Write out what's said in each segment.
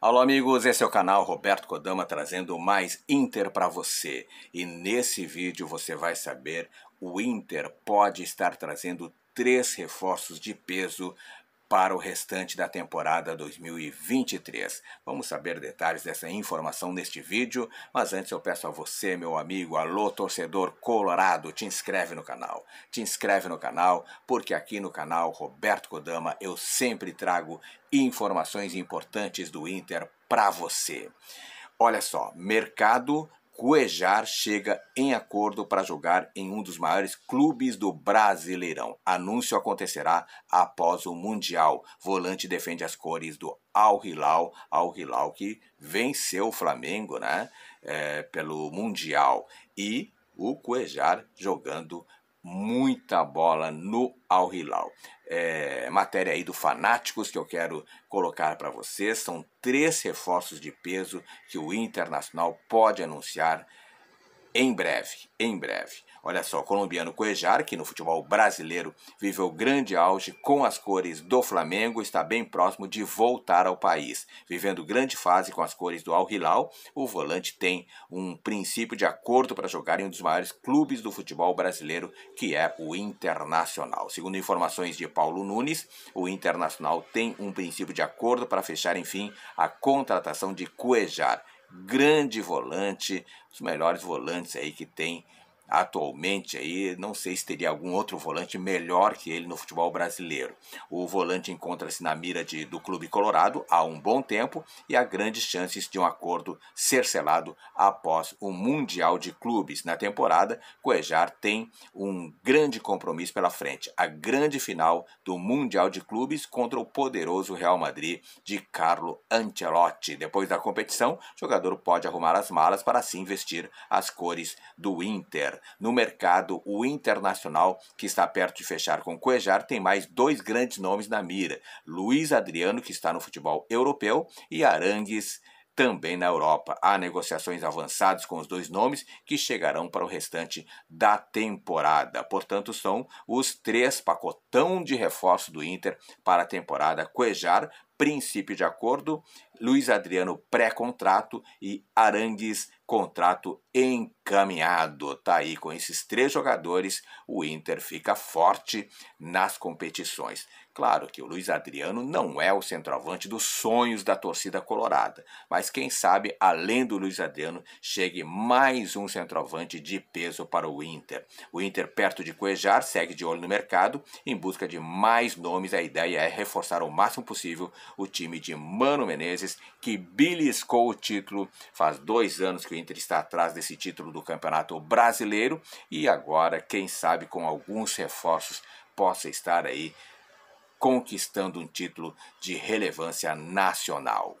Alô, amigos, esse é o canal Roberto Kodama trazendo mais Inter para você. E nesse vídeo você vai saber: o Inter pode estar trazendo três reforços de peso para o restante da temporada 2023. Vamos saber detalhes dessa informação neste vídeo, mas antes eu peço a você, meu amigo, alô torcedor colorado, te inscreve no canal. Te inscreve no canal, porque aqui no canal Roberto Kodama eu sempre trago informações importantes do Inter para você. Olha só, mercado Cuejar chega em acordo para jogar em um dos maiores clubes do Brasileirão. Anúncio acontecerá após o Mundial. Volante defende as cores do Al Hilal, Al Hilal que venceu o Flamengo, né? É, pelo Mundial e o Cuejar jogando muita bola no Al Hilal. É, matéria aí do Fanáticos que eu quero colocar para vocês. São três reforços de peso que o Internacional pode anunciar em breve, em breve. Olha só, o colombiano Cuejar, que no futebol brasileiro viveu grande auge com as cores do Flamengo, está bem próximo de voltar ao país. Vivendo grande fase com as cores do Al Hilal, o volante tem um princípio de acordo para jogar em um dos maiores clubes do futebol brasileiro, que é o Internacional. Segundo informações de Paulo Nunes, o Internacional tem um princípio de acordo para fechar, enfim, a contratação de Cuejar grande volante, os melhores volantes aí que tem atualmente aí, não sei se teria algum outro volante melhor que ele no futebol brasileiro. O volante encontra-se na mira de, do clube colorado há um bom tempo e há grandes chances de um acordo ser selado após o Mundial de Clubes. Na temporada, Coejar tem um grande compromisso pela frente, a grande final do Mundial de Clubes contra o poderoso Real Madrid de Carlo Ancelotti. Depois da competição, o jogador pode arrumar as malas para se investir as cores do Inter. No mercado, o Internacional, que está perto de fechar com o Coejar, tem mais dois grandes nomes na mira: Luiz Adriano, que está no futebol europeu, e Arangues também na Europa. Há negociações avançadas com os dois nomes que chegarão para o restante da temporada. Portanto, são os três pacotão de reforço do Inter para a temporada Cuejar, princípio de acordo, Luiz Adriano pré-contrato e Arangues contrato encaminhado. Tá aí com esses três jogadores, o Inter fica forte nas competições. Claro que o Luiz Adriano não é o centroavante dos sonhos da torcida colorada, mas quem sabe, além do Luiz Adriano, chegue mais um centroavante de peso para o Inter. O Inter, perto de Cuejar segue de olho no mercado em busca de mais nomes. A ideia é reforçar o máximo possível o time de Mano Menezes, que beliscou o título. Faz dois anos que o Inter está atrás desse título do Campeonato Brasileiro e agora, quem sabe, com alguns reforços, possa estar aí conquistando um título de relevância nacional.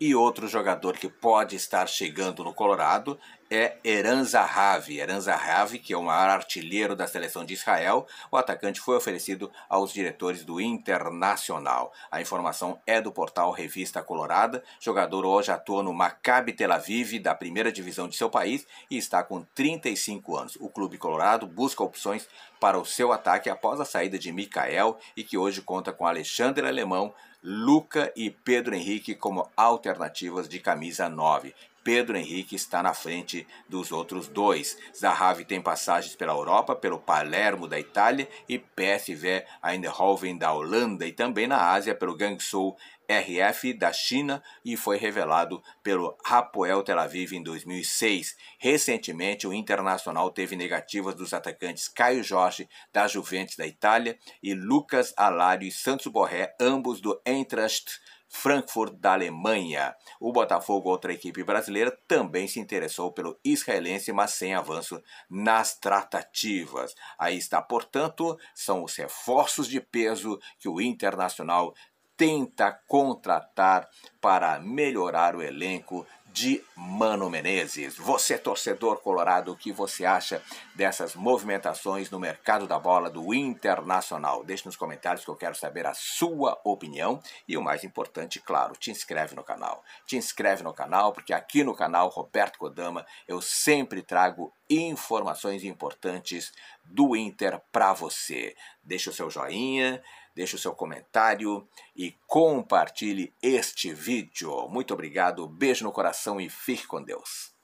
E outro jogador que pode estar chegando no Colorado é Eran Zahavi. Eran Zahavi, que é o maior artilheiro da seleção de Israel, o atacante foi oferecido aos diretores do Internacional. A informação é do portal Revista Colorada. jogador hoje atua no Maccabi Tel Aviv, da primeira divisão de seu país, e está com 35 anos. O clube colorado busca opções para o seu ataque após a saída de Mikael e que hoje conta com Alexandre Alemão, Luca e Pedro Henrique como alternativas de camisa 9. Pedro Henrique está na frente dos outros dois. Zahavi tem passagens pela Europa, pelo Palermo da Itália e PSV Eindhoven da Holanda e também na Ásia pelo Gangsou RF da China e foi revelado pelo Rapoel Tel Aviv em 2006. Recentemente, o Internacional teve negativas dos atacantes Caio Jorge, da Juventus da Itália, e Lucas Alário e Santos Borré, ambos do Eintracht Frankfurt da Alemanha. O Botafogo, outra equipe brasileira, também se interessou pelo israelense, mas sem avanço nas tratativas. Aí está, portanto, são os reforços de peso que o Internacional tenta contratar para melhorar o elenco de Mano Menezes. Você, torcedor colorado, o que você acha dessas movimentações no mercado da bola do Internacional? Deixe nos comentários que eu quero saber a sua opinião e o mais importante, claro, te inscreve no canal. Te inscreve no canal porque aqui no canal Roberto Kodama eu sempre trago informações importantes do Inter para você. Deixa o seu joinha, deixe o seu comentário e compartilhe este vídeo. Muito obrigado, beijo no coração e fique com Deus.